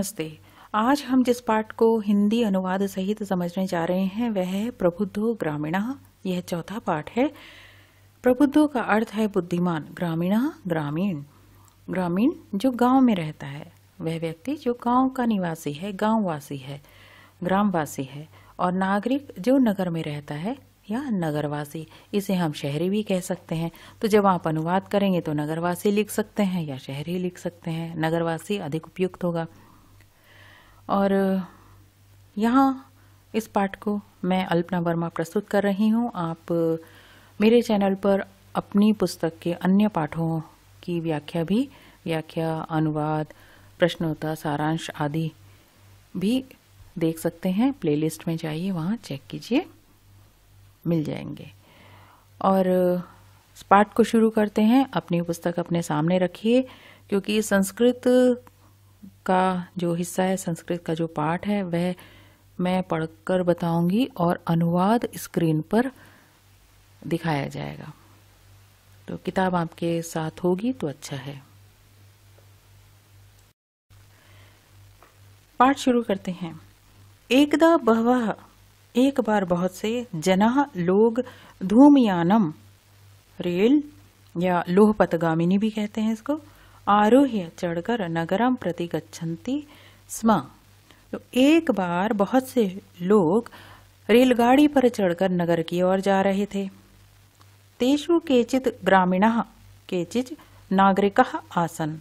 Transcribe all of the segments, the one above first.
नमस्ते आज हम जिस पाठ को हिंदी अनुवाद सहित समझने जा रहे हैं वह है प्रबुद्धो ग्रामीणा यह चौथा पाठ है प्रबुद्धो का अर्थ है बुद्धिमान ग्रामीणा ग्रामीण ग्रामीण जो गांव में रहता है वह व्यक्ति जो गांव का निवासी है गांववासी है ग्रामवासी है और नागरिक जो नगर में रहता है या नगरवासी इसे हम शहरी भी कह सकते हैं तो जब आप अनुवाद करेंगे तो नगरवासी लिख सकते हैं या शहरी लिख सकते हैं नगरवासी अधिक उपयुक्त होगा और यहाँ इस पाठ को मैं अल्पना वर्मा प्रस्तुत कर रही हूँ आप मेरे चैनल पर अपनी पुस्तक के अन्य पाठों की व्याख्या भी व्याख्या अनुवाद प्रश्नोत्तर सारांश आदि भी देख सकते हैं प्लेलिस्ट में जाइए वहाँ चेक कीजिए मिल जाएंगे और पाठ को शुरू करते हैं अपनी पुस्तक अपने सामने रखिए क्योंकि संस्कृत का जो हिस्सा है संस्कृत का जो पाठ है वह मैं पढ़कर बताऊंगी और अनुवाद स्क्रीन पर दिखाया जाएगा तो किताब आपके साथ होगी तो अच्छा है पाठ शुरू करते हैं एकदा बहव एक बार बहुत से जना लोग धूमयानम रेल या लोह पतगामिनी भी कहते हैं इसको आरोह्य चढ़कर नगरम प्रति गति स्म तो एक बार बहुत से लोग रेलगाड़ी पर चढ़कर नगर की ओर जा रहे थे तेषु केचित ग्रामीण केचित नागरिक आसन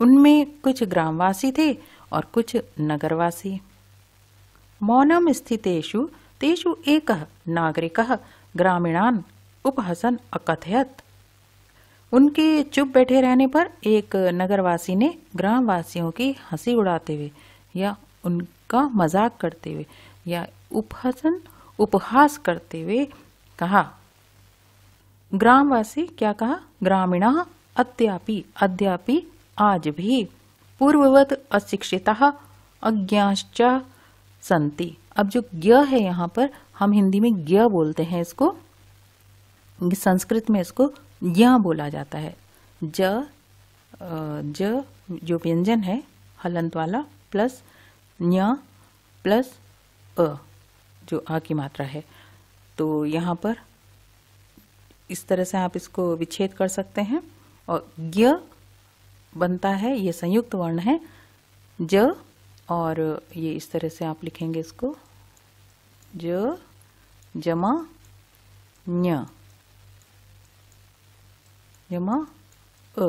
उनमें कुछ ग्रामवासी थे और कुछ नगरवासी मौनम स्थित तेषु एक नागरिक ग्रामीणान उपहसन अकथयत उनके चुप बैठे रहने पर एक नगरवासी ने ग्रामवासियों की हंसी उड़ाते हुए या उनका मजाक करते हुए या उपहसन उपहास करते हुए कहा ग्रामवासी क्या कहा ग्रामीण अद्यापी अद्यापि आज भी पूर्ववत अशिक्षिता अज्ञाश्च संति अब जो ज्ञ है यहाँ पर हम हिंदी में ज्ञ बोलते हैं इसको संस्कृत में इसको या बोला जाता है ज ज जो व्यंजन है हलंत वाला प्लस न्या प्लस अ जो आ की मात्रा है तो यहाँ पर इस तरह से आप इसको विच्छेद कर सकते हैं और य बनता है ये संयुक्त वर्ण है ज और ये इस तरह से आप लिखेंगे इसको ज जमा न्या जमा अ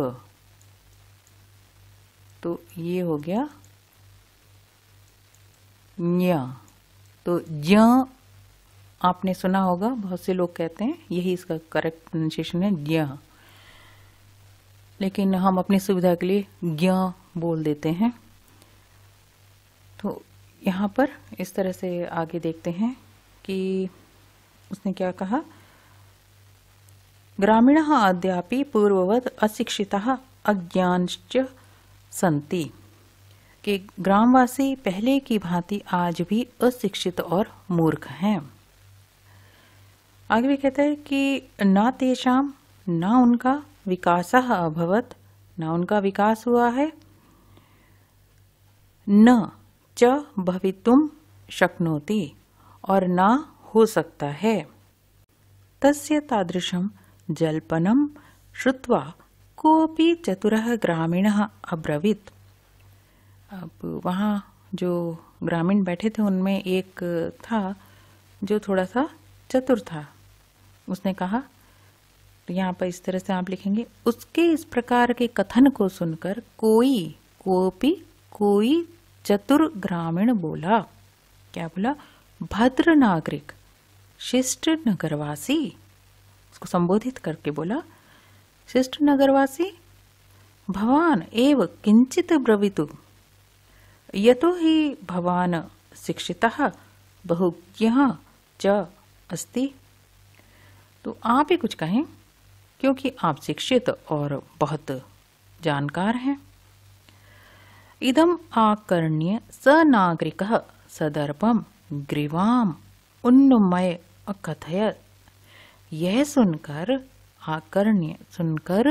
तो ये हो गया न्या तो ज आपने सुना होगा बहुत से लोग कहते हैं यही इसका करेक्ट प्रोनाशिएशन है ज्ञ लेकिन हम अपनी सुविधा के लिए ज्ञ बोल देते हैं तो यहां पर इस तरह से आगे देखते हैं कि उसने क्या कहा ग्रामीण अद्यापि पूर्ववत अशिक्षिता अज्ञान संति के ग्रामवासी पहले की भांति आज भी अशिक्षित और मूर्ख हैं आगे भी कहते हैं कि ना तेषाम ना उनका विकास अभवत ना उनका विकास हुआ है न च भवितुम शक्नोति और ना हो सकता है तस्य तादृशम जलपनम श्रुवा कोपी चतुर ग्रामीण अब्रवीत अब वहाँ जो ग्रामीण बैठे थे उनमें एक था जो थोड़ा सा चतुर था उसने कहा यहाँ पर इस तरह से आप लिखेंगे उसके इस प्रकार के कथन को सुनकर कोई कोपी कोई चतुर ग्रामीण बोला क्या बोला भद्र नागरिक शिष्ट नगरवासी उसको संबोधित करके बोला शिष्ट नगरवासी भवान एव किंचित ब्रवितु यतो ही भवान शिक्षिता बहुज्ञः च अस्ति तो आप ही कुछ कहें क्योंकि आप शिक्षित और बहुत जानकार हैं इदम आकर्ण्य सनागरिक सदर्पम ग्रीवाम उन्नमय अकथयत यह सुनकर आकर्ण्य सुनकर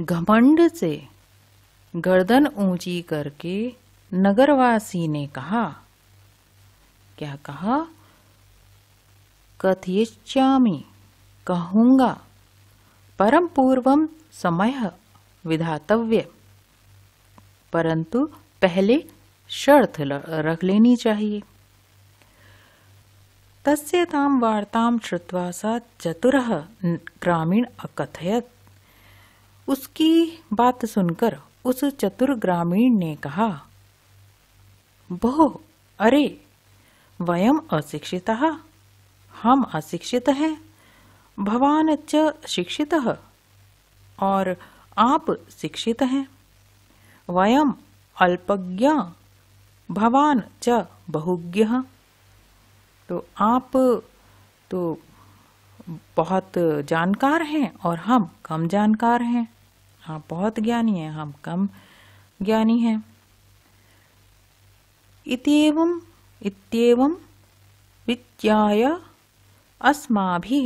घमंड से गर्दन ऊंची करके नगरवासी ने कहा क्या कहा कथयिष्यामि कहूंगा परम पूर्वम समय विधातव्य परंतु पहले शर्त रख लेनी चाहिए तस्य वार्ता वार्तां श्रुतवा सा चतुरः ग्रामीण अकथयत उसकी बात सुनकर उस चतुर ग्रामीण ने कहा भो अरे वयम अशिक्षिता हम अशिक्षित हैं भवान च शिक्षित और आप शिक्षित हैं वयम अल्पज्ञ भवान च बहुज्ञ तो आप तो बहुत जानकार हैं और हम कम जानकार हैं आप बहुत ज्ञानी हैं हम कम ज्ञानी हैं इतम इतम विद्याय भी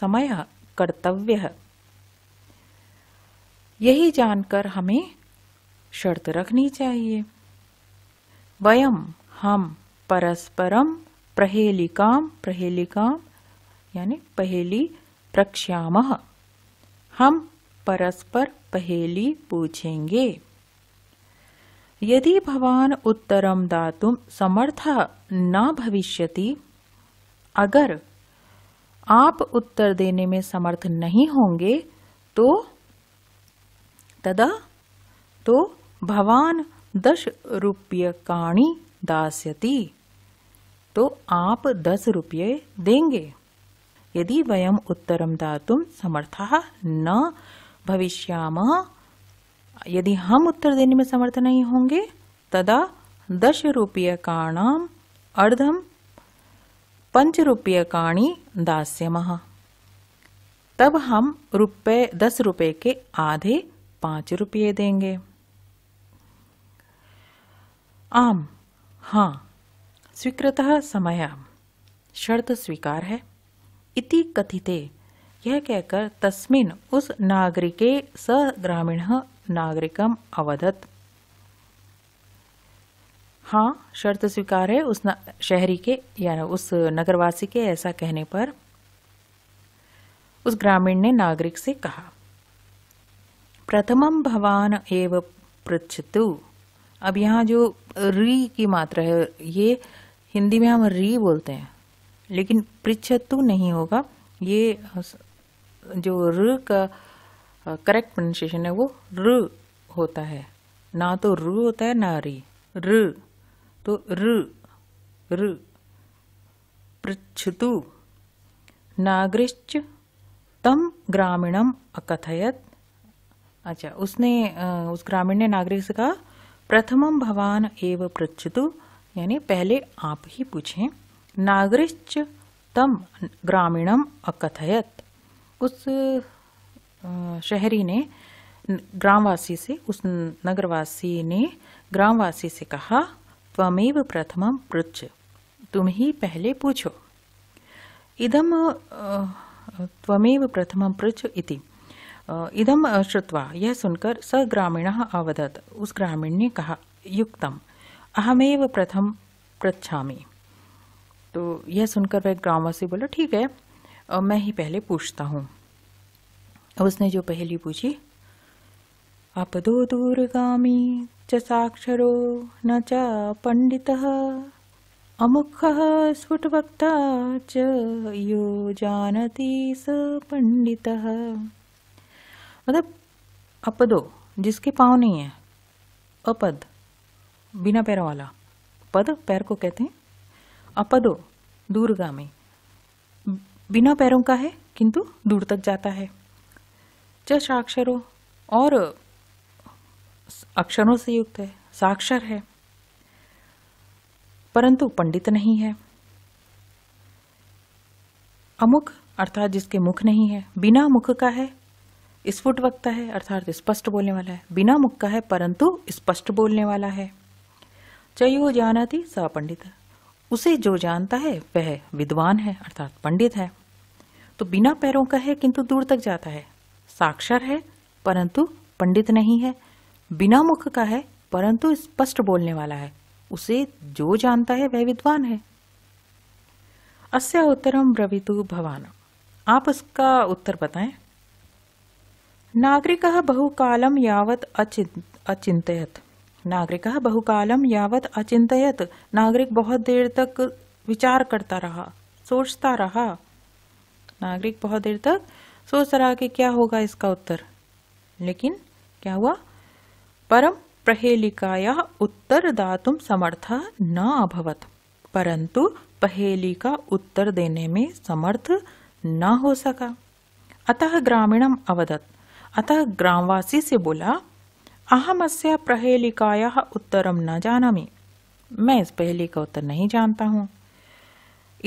समय कर्तव्य यही जानकर हमें शर्त रखनी चाहिए वयम हम परस्परम प्रहेलिकाम प्रहेलिकाम यानी पहेली प्रक्षाम हम परस्पर पहेली पूछेंगे यदि भवान उत्तरम दातुम समर्थ न भविष्यति अगर आप उत्तर देने में समर्थ नहीं होंगे तो तदा तो भवान दश रूप्यकाणी दास्यती तो आप दस रुपये देंगे यदि वयम उत्तरम दातुम समर्था न भविष्याम यदि हम उत्तर देने में समर्थ नहीं होंगे तदा दश रूप्यकाणाम अर्धम पंच काणी दास्यम तब हम रुपये दस रुपये के आधे पांच रुपये देंगे आम हाँ स्वीकृत समय शर्त स्वीकार है इति कथिते यह कहकर तस्मिन उस नागरिके स ग्रामीण नागरिकम अवदत हाँ शर्त स्वीकार है उस शहरी के या उस नगरवासी के ऐसा कहने पर उस ग्रामीण ने नागरिक से कहा प्रथम भवान एव पृछतु अब यहाँ जो री की मात्रा है ये हिंदी में हम री बोलते हैं लेकिन पृछतु नहीं होगा ये जो र का करेक्ट प्रोनाशिएशन है वो र होता है ना तो रु होता है ना री र तो र र पृछतु नागरिश्च तम ग्रामीणम अकथयत अच्छा उसने उस ग्रामीण ने नागरिक से कहा प्रथमम भवान एव पृछतु यानी पहले आप ही पूछें नागरिक तम ग्रामीणम अकथयत उस शहरी ने ग्रामवासी से उस नगरवासी ने ग्रामवासी से कहा त्वमेव प्रथम पृच्छ तुम ही पहले पूछो इदम त्वमेव प्रथम पृच्छ इति इदम श्रुवा यह सुनकर स ग्रामीण अवदत उस ग्रामीण ने कहा युक्तम अहमेव प्रथम पृछामी तो यह सुनकर वह ग्रामवासी बोला ठीक है और मैं ही पहले पूछता हूँ उसने जो पहली पूछी अपदो दूरगामी च साक्षरो न च अमुख स्फुट वक्ता च यो जानती स पंडित मतलब अपदो जिसके पाँव नहीं है अपद बिना पैरों वाला पद पैर को कहते हैं अपदो दूरगामी बिना पैरों का है किंतु दूर तक जाता है च साक्षरों और अक्षरों से युक्त है साक्षर है परंतु पंडित नहीं है अमुख अर्थात जिसके मुख नहीं है बिना मुख का है स्फुट वक्ता है अर्थात स्पष्ट बोलने वाला है बिना मुख का है परंतु स्पष्ट बोलने वाला है चयो थी सा पंडित उसे जो जानता है वह विद्वान है अर्थात पंडित है तो बिना पैरों का है किंतु दूर तक जाता है साक्षर है परंतु पंडित नहीं है बिना मुख का है परंतु स्पष्ट बोलने वाला है उसे जो जानता है वह विद्वान है अस्य उत्तरम ब्रवीतु भवान आप उसका उत्तर बताएं नागरिक बहुकालम यावत अचिंत अचिंतयत नागरिक बहुकालं यावत अचिंतयत नागरिक बहुत देर तक विचार करता रहा सोचता रहा नागरिक बहुत देर तक सोच रहा कि क्या होगा इसका उत्तर लेकिन क्या हुआ परम प्रहेलिकाया उत्तर दातुम समर्थ न अभवत परंतु पहेली का उत्तर देने में समर्थ न हो सका अतः ग्रामीणम अवदत अतः ग्रामवासी से बोला अहमस्य प्रहेलिकाया उत्तरम न जाना मैं इस पहेली का उत्तर नहीं जानता हूँ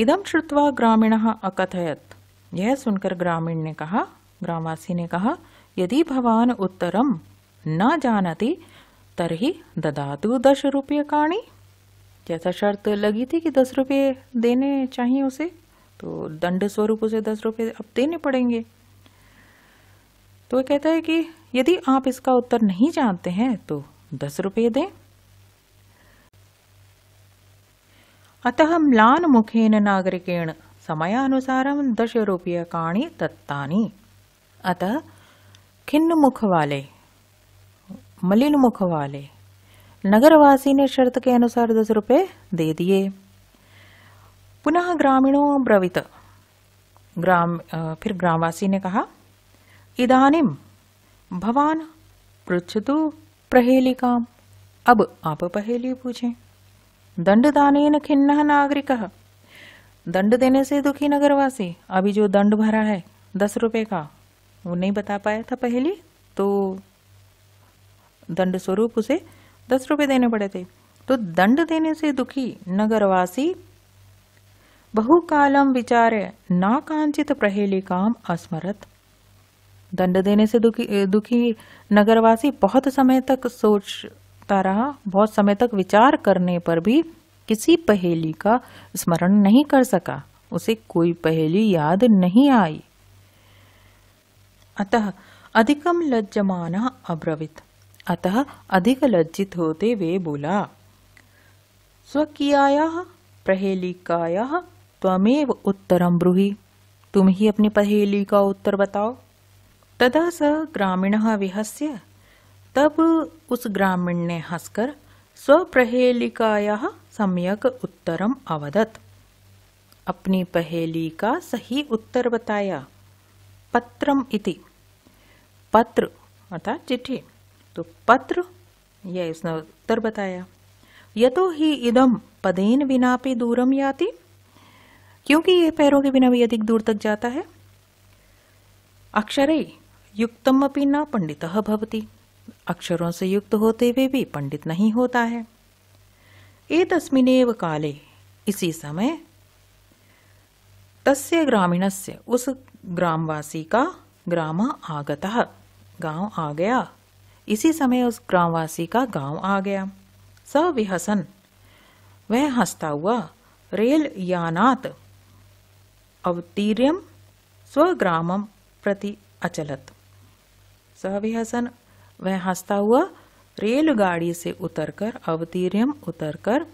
इदम श्रुवा ग्रामीण अकथयत यह सुनकर ग्रामीण ने कहा ग्रामवासी ने कहा यदि भवान उत्तरम न जानती तरही ददातु दस रुपये काणी जैसा शर्त लगी थी कि दस रुपये देने चाहिए उसे तो दंड स्वरूप उसे दस रुपये अब देने पड़ेंगे तो वह कहता है कि यदि आप इसका उत्तर नहीं जानते हैं तो दस रुपये दें अतः म्लान मुखेन नागरिकेण अनुसार दस रूपयकाणी दत्तानी अतः खिन्न मुख वाले मलिन मुख वाले नगरवासी ने शर्त के अनुसार दस रुपये दे दिए पुनः ग्रामीणों ब्रवित ग्राम फिर ग्रामवासी ने कहा इदानिम भवान पृछतु प्रहेलिका अब आप पहेली पूछें न खिन्न नागरिक दंड देने से दुखी नगरवासी अभी जो दंड भरा है दस रुपए का वो नहीं बता पाया था पहली तो दंड स्वरूप उसे दस रुपए देने पड़े थे तो दंड देने से दुखी नगरवासी बहुकालम विचारे प्रहेली काम अस्मरत दंड देने से दुखी दुखी नगरवासी बहुत समय तक सोचता रहा बहुत समय तक विचार करने पर भी किसी पहेली का स्मरण नहीं कर सका उसे कोई पहेली याद नहीं आई अतः अधिकम लज्जमाना अब्रवित अतः अधिक लज्जित होते वे बोला स्वकीयाया प्रहेलिकाया त्वमेव उत्तरम ब्रूही तुम ही अपनी पहेली का उत्तर बताओ तदा स ग्रामीण विहस्य तब उस ग्रामीण ने हंसकर स्वप्रहेलिकाया सम्यक उत्तरम अवदत अपनी पहेली का सही उत्तर बताया पत्रम इति पत्र अर्थात चिट्ठी तो पत्र यह इसने उत्तर बताया यतो ही इदम पदेन बिना पे दूरम याति क्योंकि यह पैरों के बिना भी अधिक दूर तक जाता है अक्षरे युक्तम अपनी न पंडित भवती अक्षरों से युक्त होते हुए भी पंडित नहीं होता है ए तस्मिन काले इसी समय तस्य ग्रामीणस्य उस ग्रामवासी का ग्राम आगता गांव आ गया इसी समय उस ग्रामवासी का गांव आ गया स विहसन वह हंसता हुआ रेल यानात अवतीर्यम स्वग्रामम प्रति अचलत सभी हसन वह हंसता हुआ रेलगाड़ी से उतरकर अवतीर्यम उतरकर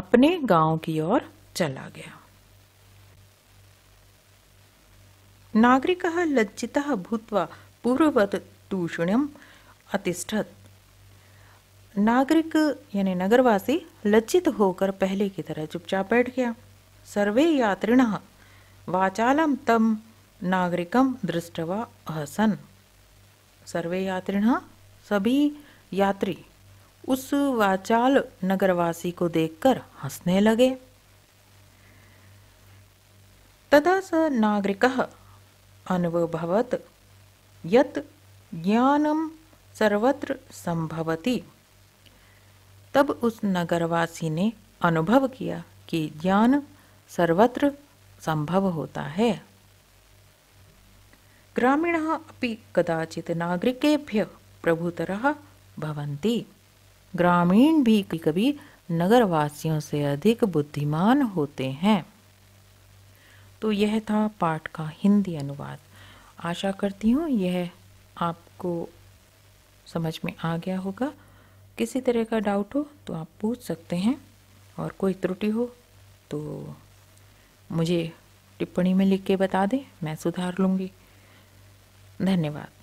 अपने गांव की ओर चला गया नागरिक लज्जित भूत पूर्ववत दूषण्यम अतिष्ठत नागरिक यानी नगरवासी लज्जित होकर पहले की तरह चुपचाप बैठ गया सर्वे यात्रिण वाचालम तम नागरिकम दृष्टवा अहसन सर्वे यात्रिण सभी यात्री उस वाचाल नगरवासी को देखकर हंसने लगे तदा स नागरिक अनुभवत यत ज्ञानम सर्वत्र संभवती तब उस नगरवासी ने अनुभव किया कि ज्ञान सर्वत्र संभव होता है ग्रामीण अभी कदाचि नागरिकेभ्य प्रभुतर भवन्ति ग्रामीण भी कभी नगरवासियों से अधिक बुद्धिमान होते हैं तो यह था पाठ का हिंदी अनुवाद आशा करती हूँ यह आपको समझ में आ गया होगा किसी तरह का डाउट हो तो आप पूछ सकते हैं और कोई त्रुटि हो तो मुझे टिप्पणी में लिख के बता दें मैं सुधार लूँगी धन्यवाद